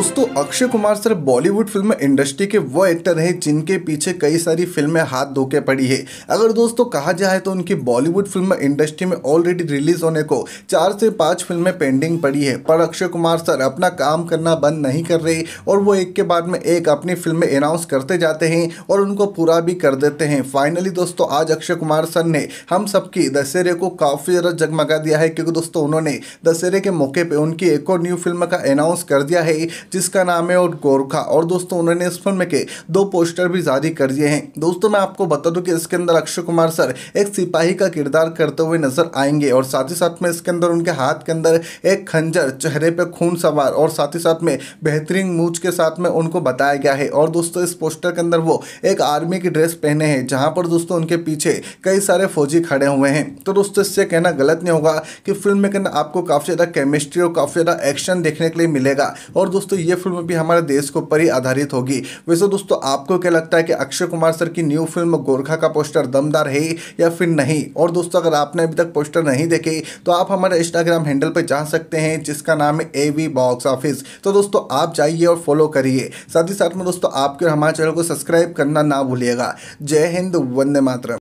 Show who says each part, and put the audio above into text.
Speaker 1: दोस्तों Akshay Kumar sir Bollywood film industry के वो एक्टर हैं जिनके पीछे कई सारी फिल्में हाथ धोके पड़ी है अगर दोस्तों कहा जाए तो उनकी बॉलीवुड फिल्म इंडस्ट्री में ऑलरेडी रिलीज होने को चार से पाँच फिल्में पेंडिंग पड़ी है पर अक्षय कुमार सर अपना काम करना बंद नहीं कर रहे और वो एक के बाद में एक अपनी फिल्में अनाउंस करते जाते हैं और उनको पूरा भी कर देते हैं फाइनली दोस्तों आज अक्षय कुमार सर ने हम सबकी दशहरे को काफ़ी ज़्यादा जगमगा दिया है क्योंकि दोस्तों उन्होंने दशहरे के मौके पर उनकी एक और न्यू फिल्म का अनाउंस कर दिया है जिसका नाम है और गोरखा और दोस्तों उन्होंने इस फिल्म के दो पोस्टर भी जारी कर दिए हैं दोस्तों मैं आपको बता दूं कि इसके अंदर अक्षय कुमार सर एक सिपाही का किरदार करते हुए नजर आएंगे और साथ ही साथ में इसके अंदर उनके हाथ के अंदर एक खंजर चेहरे पर खून सवार और साथ ही साथ में बेहतरीन मूझ के साथ में उनको बताया गया है और दोस्तों इस पोस्टर के अंदर वो एक आर्मी की ड्रेस पहने हैं जहाँ पर दोस्तों उनके पीछे कई सारे फौजी खड़े हुए हैं तो दोस्तों इससे कहना गलत नहीं होगा कि फिल्म में आपको काफ़ी ज़्यादा केमिस्ट्री और काफ़ी ज़्यादा एक्शन देखने के लिए मिलेगा और दोस्तों ये फिल्म भी हमारे देश के ऊपर ही आधारित होगी वैसे दोस्तों आपको क्या लगता है कि अक्षय कुमार सर की न्यू फिल्म गोरखा का पोस्टर दमदार है या फिर नहीं और दोस्तों अगर आपने अभी तक पोस्टर नहीं देखे तो आप हमारे इंस्टाग्राम हैंडल पर जा सकते हैं जिसका नाम है ए बॉक्स ऑफिस तो दोस्तों आप जाइए और फॉलो करिए साथ ही साथ में दोस्तों आपके हमारे चैनल को सब्सक्राइब करना ना भूलिएगा जय हिंद वंदे मातरम